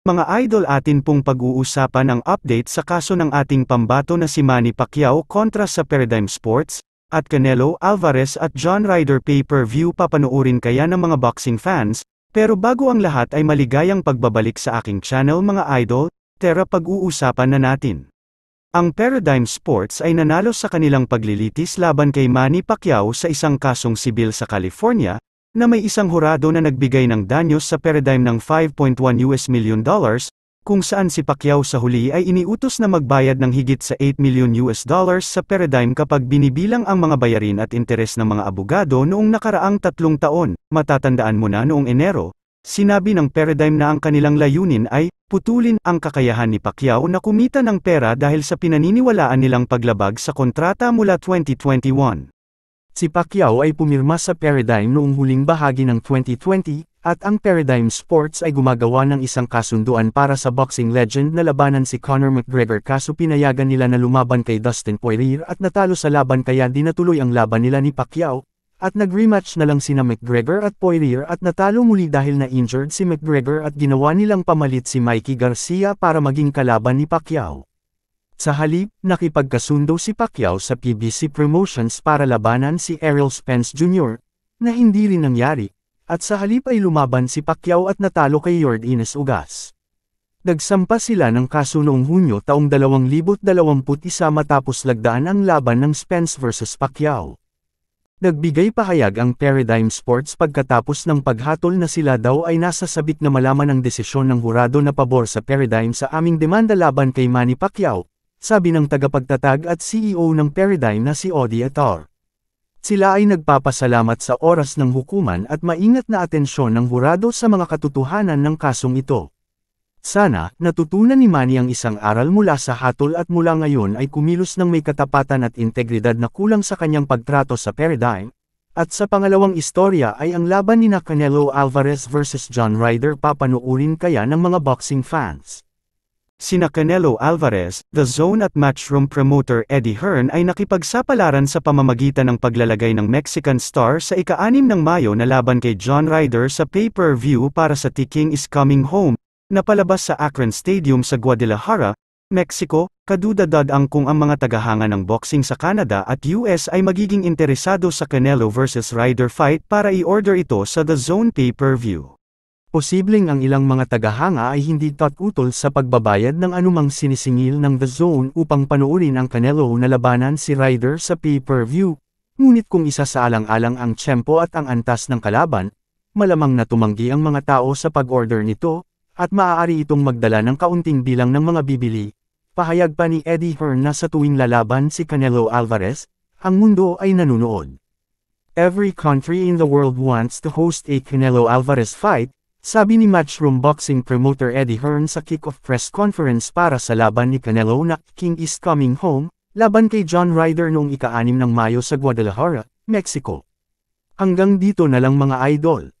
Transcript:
Mga idol atin pong pag-uusapan ang update sa kaso ng ating pambato na si Manny Pacquiao kontra sa Paradigm Sports, at Canelo Alvarez at John Ryder pay-per-view papanoorin kaya ng mga boxing fans, pero bago ang lahat ay maligayang pagbabalik sa aking channel mga idol, tera pag-uusapan na natin. Ang Paradigm Sports ay nanalo sa kanilang paglilitis laban kay Manny Pacquiao sa isang kasong sibil sa California, na may isang hurado na nagbigay ng danyos sa paradigm ng 5.1 US million dollars, kung saan si Pacquiao sa huli ay iniutos na magbayad ng higit sa 8 million US dollars sa paradigm kapag binibilang ang mga bayarin at interes ng mga abogado noong nakaraang tatlong taon, matatandaan mo na noong Enero, Sinabi ng Paradigm na ang kanilang layunin ay, putulin ang kakayahan ni Pacquiao na kumita ng pera dahil sa pinaniniwalaan nilang paglabag sa kontrata mula 2021. Si Pacquiao ay pumirma sa Paradigm noong huling bahagi ng 2020, at ang Paradigm Sports ay gumagawa ng isang kasunduan para sa boxing legend na labanan si Conor McGregor kaso pinayagan nila na lumaban kay Dustin Poirier at natalo sa laban kaya di natuloy ang laban nila ni Pacquiao, at nag-rematch na lang sina McGregor at Poirier at natalo muli dahil na-injured si McGregor at ginawa nilang pamalit si Mikey Garcia para maging kalaban ni Pacquiao. Sa halip, nakipagkasundo si Pacquiao sa PBC Promotions para labanan si Errol Spence Jr., na hindi rin nangyari, at sa halip ay lumaban si Pacquiao at natalo kay Yord Ines Ugas. Nagsampa sila ng kaso noong Hunyo taong 2021 matapos lagdaan ang laban ng Spence vs Pacquiao. Nagbigay pahayag ang Paradigm Sports pagkatapos ng paghatol na sila daw ay nasa sabik na malaman ang desisyon ng hurado na pabor sa Paradigm sa aming demanda laban kay Manny Pacquiao, sabi ng tagapagtatag at CEO ng Paradigm na si Odi Atar. Sila ay nagpapasalamat sa oras ng hukuman at maingat na atensyon ng hurado sa mga katotohanan ng kasong ito. Sana, natutunan ni Manny ang isang aral mula sa hatol at mula ngayon ay kumilos ng may katapatan at integridad na kulang sa kanyang pagtrato sa Paradigm, at sa pangalawang istorya ay ang laban ni na Canelo Alvarez versus John Ryder papanoorin kaya ng mga boxing fans. Sina Canelo Alvarez, The Zone at matchroom promoter Eddie Hearn ay nakipagsapalaran sa pamamagitan ng paglalagay ng Mexican star sa ika-6 ng Mayo na laban kay John Ryder sa pay-per-view para sa The King is Coming Home, na palabas sa Akron Stadium sa Guadalajara, Mexico, kadudadad ang kung ang mga tagahanga ng boxing sa Canada at US ay magiging interesado sa Canelo vs. Ryder fight para i-order ito sa The Zone pay-per-view. Posibleng ang ilang mga tagahanga ay hindi tatutol sa pagbabayad ng anumang sinisingil ng The Zone upang panoorin ang Canelo na labanan si Ryder sa pay-per-view, ngunit kung isa sa alang-alang ang tsempo at ang antas ng kalaban, malamang na tumanggi ang mga tao sa pag-order nito, at maaari itong magdala ng kaunting bilang ng mga bibili. Pahayag pa ni Eddie Hearn na sa tuwing lalaban si Canelo Alvarez, ang mundo ay nanunood. Every country in the world wants to host a Canelo Alvarez fight, sabi ni Matchroom Boxing promoter Eddie Hearn sa kick-off press conference para sa laban ni Canelo na King is Coming Home, laban kay John Ryder noong ika-6 ng Mayo sa Guadalajara, Mexico. Hanggang dito na lang mga idol.